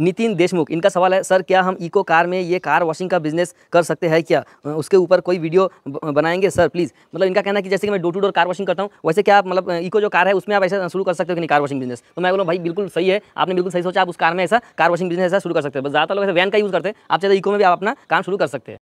नितिन देशमुख इनका सवाल है सर क्या हम इको कार में ये कार वॉशिंग का बिजनेस कर सकते हैं क्या उसके ऊपर कोई वीडियो बनाएंगे सर प्लीज़ मतलब इनका कहना है कि जैसे कि मैं door to door car washing करता हूँ वैसे क्या आप मतलब इको जो कार है उसमें आप ऐसा शुरू कर सकते हो कि नहीं कार वॉशिंग बिजनेस तो मैं बोलूँ भाई बिल्कुल सही है आपने बिल्कुल सही सोचा आप उस कार में ऐसा कार वॉशिंग बिजनेस ऐसा शुरू कर सकते हैं बस ज़्यादातर लोग ऐसे वैन का यूज़ करते हैं आप चाहे तो इको में भी आप अपना काम शुरू कर सकते हैं